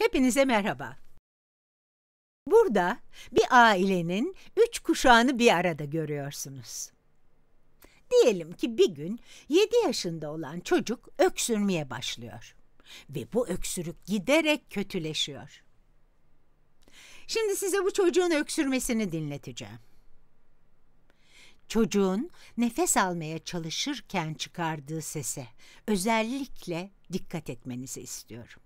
Hepinize merhaba. Burada bir ailenin üç kuşağını bir arada görüyorsunuz. Diyelim ki bir gün yedi yaşında olan çocuk öksürmeye başlıyor ve bu öksürük giderek kötüleşiyor. Şimdi size bu çocuğun öksürmesini dinleteceğim. Çocuğun nefes almaya çalışırken çıkardığı sese özellikle dikkat etmenizi istiyorum.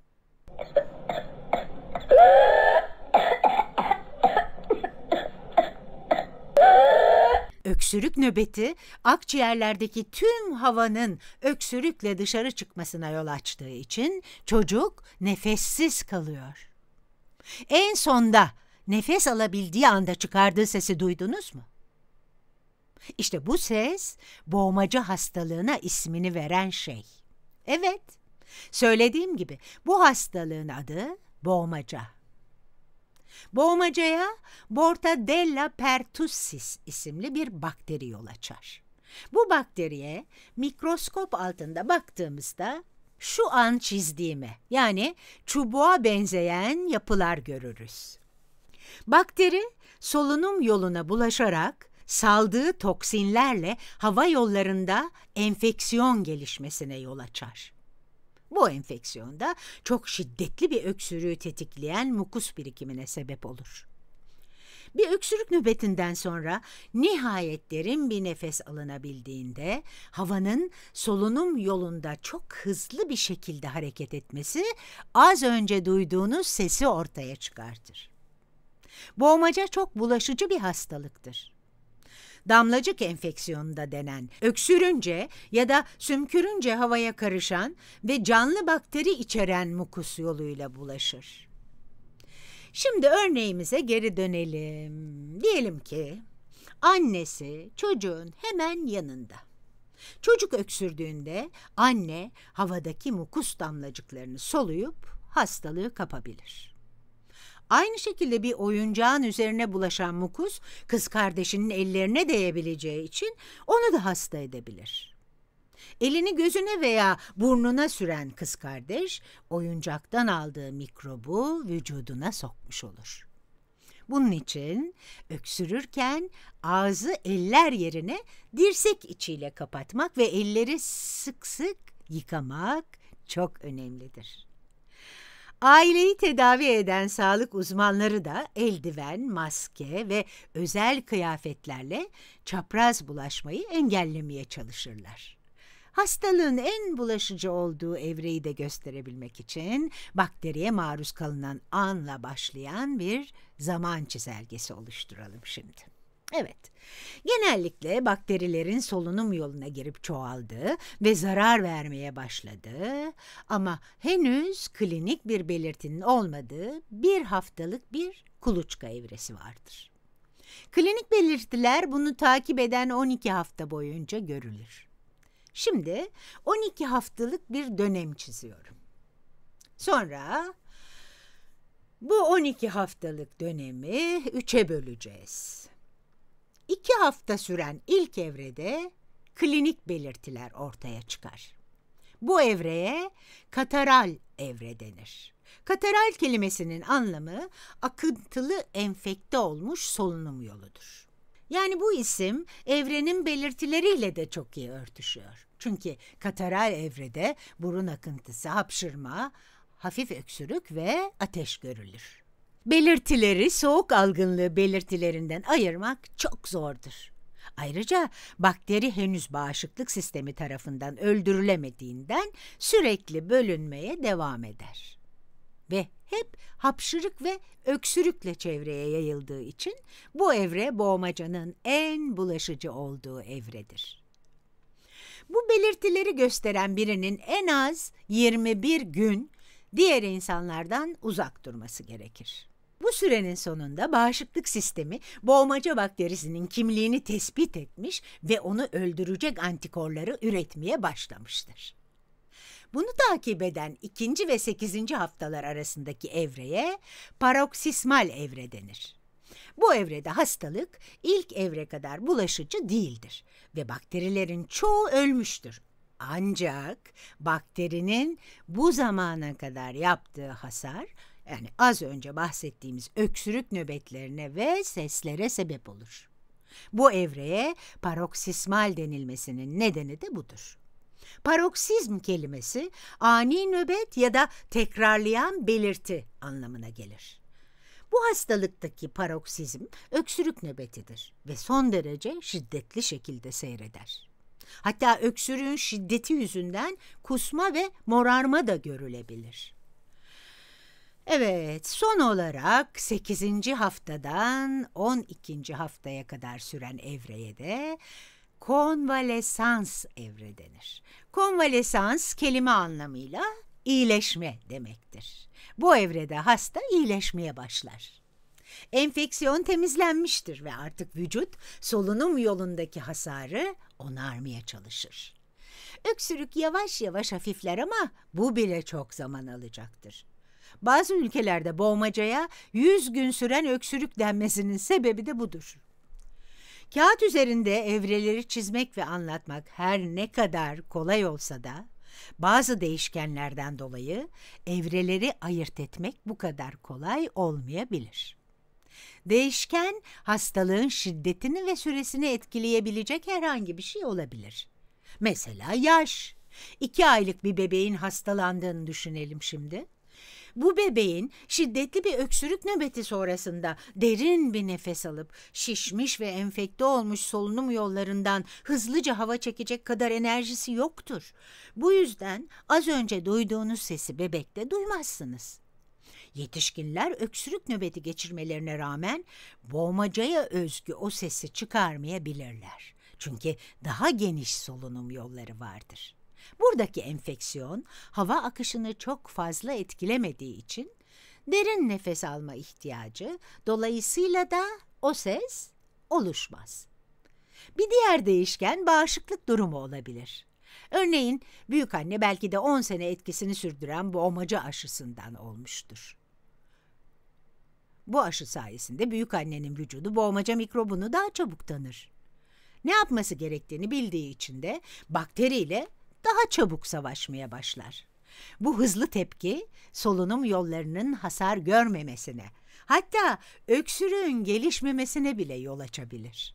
Öksürük nöbeti akciğerlerdeki tüm havanın öksürükle dışarı çıkmasına yol açtığı için çocuk nefessiz kalıyor. En sonda nefes alabildiği anda çıkardığı sesi duydunuz mu? İşte bu ses boğmaca hastalığına ismini veren şey. Evet, Söylediğim gibi bu hastalığın adı boğmaca. Boğmacaya Bortadella pertussis isimli bir bakteri yol açar. Bu bakteriye mikroskop altında baktığımızda şu an çizdiğime yani çubuğa benzeyen yapılar görürüz. Bakteri solunum yoluna bulaşarak saldığı toksinlerle hava yollarında enfeksiyon gelişmesine yol açar. Bu enfeksiyonda çok şiddetli bir öksürüğü tetikleyen mukus birikimine sebep olur. Bir öksürük nöbetinden sonra nihayet derin bir nefes alınabildiğinde havanın solunum yolunda çok hızlı bir şekilde hareket etmesi az önce duyduğunuz sesi ortaya çıkartır. Boğmaca çok bulaşıcı bir hastalıktır damlacık enfeksiyonunda denen, öksürünce ya da sümkürünce havaya karışan ve canlı bakteri içeren mukus yoluyla bulaşır. Şimdi örneğimize geri dönelim. Diyelim ki annesi çocuğun hemen yanında. Çocuk öksürdüğünde anne havadaki mukus damlacıklarını soluyup hastalığı kapabilir. Aynı şekilde bir oyuncağın üzerine bulaşan mukus kız kardeşinin ellerine değebileceği için onu da hasta edebilir. Elini gözüne veya burnuna süren kız kardeş oyuncaktan aldığı mikrobu vücuduna sokmuş olur. Bunun için öksürürken ağzı eller yerine dirsek içiyle kapatmak ve elleri sık sık yıkamak çok önemlidir. Aileyi tedavi eden sağlık uzmanları da eldiven, maske ve özel kıyafetlerle çapraz bulaşmayı engellemeye çalışırlar. Hastalığın en bulaşıcı olduğu evreyi de gösterebilmek için bakteriye maruz kalınan anla başlayan bir zaman çizelgesi oluşturalım şimdi. Evet, genellikle bakterilerin solunum yoluna girip çoğaldığı ve zarar vermeye başladığı ama henüz klinik bir belirtinin olmadığı bir haftalık bir kuluçka evresi vardır. Klinik belirtiler bunu takip eden 12 hafta boyunca görülür. Şimdi 12 haftalık bir dönem çiziyorum. Sonra bu 12 haftalık dönemi 3'e böleceğiz iki hafta süren ilk evrede klinik belirtiler ortaya çıkar. Bu evreye kataral evre denir. Kataral kelimesinin anlamı akıntılı enfekte olmuş solunum yoludur. Yani bu isim evrenin belirtileriyle de çok iyi örtüşüyor. Çünkü kataral evrede burun akıntısı, hapşırma, hafif öksürük ve ateş görülür belirtileri soğuk algınlığı belirtilerinden ayırmak çok zordur. Ayrıca bakteri henüz bağışıklık sistemi tarafından öldürülemediğinden sürekli bölünmeye devam eder. Ve hep hapşırık ve öksürükle çevreye yayıldığı için bu evre boğmacanın en bulaşıcı olduğu evredir. Bu belirtileri gösteren birinin en az 21 gün diğer insanlardan uzak durması gerekir. Bu sürenin sonunda bağışıklık sistemi boğmaca bakterisinin kimliğini tespit etmiş ve onu öldürecek antikorları üretmeye başlamıştır. Bunu takip eden ikinci ve sekizinci haftalar arasındaki evreye paroksismal evre denir. Bu evrede hastalık ilk evre kadar bulaşıcı değildir ve bakterilerin çoğu ölmüştür. Ancak bakterinin bu zamana kadar yaptığı hasar yani az önce bahsettiğimiz öksürük nöbetlerine ve seslere sebep olur. Bu evreye paroksismal denilmesinin nedeni de budur. Paroksizm kelimesi ani nöbet ya da tekrarlayan belirti anlamına gelir. Bu hastalıktaki paroksizm öksürük nöbetidir ve son derece şiddetli şekilde seyreder. Hatta öksürüğün şiddeti yüzünden kusma ve morarma da görülebilir. Evet, son olarak 8. haftadan 12. haftaya kadar süren evreye de konvalesans evre denir. Konvalesans kelime anlamıyla iyileşme demektir. Bu evrede hasta iyileşmeye başlar. Enfeksiyon temizlenmiştir ve artık vücut solunum yolundaki hasarı onarmaya çalışır. Öksürük yavaş yavaş hafifler ama bu bile çok zaman alacaktır. Bazı ülkelerde boğmacaya 100 gün süren öksürük denmesinin sebebi de budur. Kağıt üzerinde evreleri çizmek ve anlatmak her ne kadar kolay olsa da bazı değişkenlerden dolayı evreleri ayırt etmek bu kadar kolay olmayabilir. Değişken hastalığın şiddetini ve süresini etkileyebilecek herhangi bir şey olabilir. Mesela yaş. İki aylık bir bebeğin hastalandığını düşünelim şimdi. Bu bebeğin şiddetli bir öksürük nöbeti sonrasında derin bir nefes alıp şişmiş ve enfekte olmuş solunum yollarından hızlıca hava çekecek kadar enerjisi yoktur. Bu yüzden az önce duyduğunuz sesi bebekte duymazsınız. Yetişkinler öksürük nöbeti geçirmelerine rağmen boğmacaya özgü o sesi çıkarmayabilirler. Çünkü daha geniş solunum yolları vardır. Buradaki enfeksiyon hava akışını çok fazla etkilemediği için derin nefes alma ihtiyacı dolayısıyla da o ses oluşmaz. Bir diğer değişken bağışıklık durumu olabilir. Örneğin büyük anne belki de 10 sene etkisini sürdüren bu omaca aşısından olmuştur. Bu aşı sayesinde büyük annenin vücudu boğmaca mikrobunu daha çabuk tanır. Ne yapması gerektiğini bildiği için de bakteriyle daha çabuk savaşmaya başlar. Bu hızlı tepki solunum yollarının hasar görmemesine, hatta öksürüğün gelişmemesine bile yol açabilir.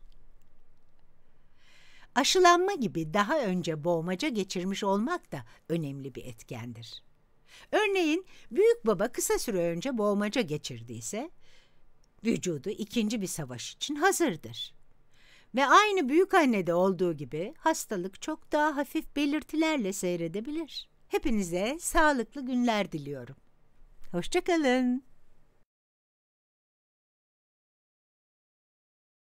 Aşılanma gibi daha önce boğmaca geçirmiş olmak da önemli bir etkendir. Örneğin büyük baba kısa süre önce boğmaca geçirdiyse, vücudu ikinci bir savaş için hazırdır. Ve aynı büyük annede olduğu gibi hastalık çok daha hafif belirtilerle seyredebilir. Hepinize sağlıklı günler diliyorum. Hoşçakalın.